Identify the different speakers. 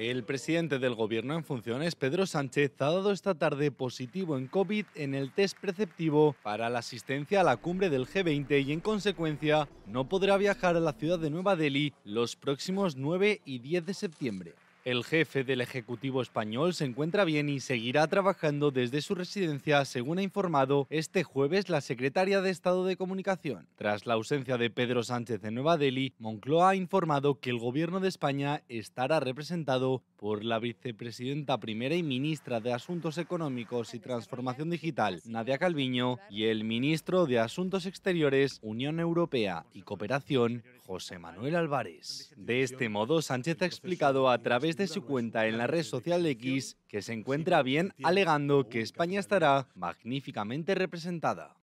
Speaker 1: El presidente del Gobierno en funciones, Pedro Sánchez, ha dado esta tarde positivo en COVID en el test preceptivo para la asistencia a la cumbre del G20 y, en consecuencia, no podrá viajar a la ciudad de Nueva Delhi los próximos 9 y 10 de septiembre. El jefe del Ejecutivo español se encuentra bien y seguirá trabajando desde su residencia, según ha informado este jueves la secretaria de Estado de Comunicación. Tras la ausencia de Pedro Sánchez en Nueva Delhi, Moncloa ha informado que el gobierno de España estará representado por la vicepresidenta primera y ministra de Asuntos Económicos y Transformación Digital, Nadia Calviño, y el ministro de Asuntos Exteriores, Unión Europea y Cooperación, José Manuel Álvarez. De este modo, Sánchez ha explicado a través desde su cuenta en la red social de X que se encuentra bien alegando que España estará magníficamente representada.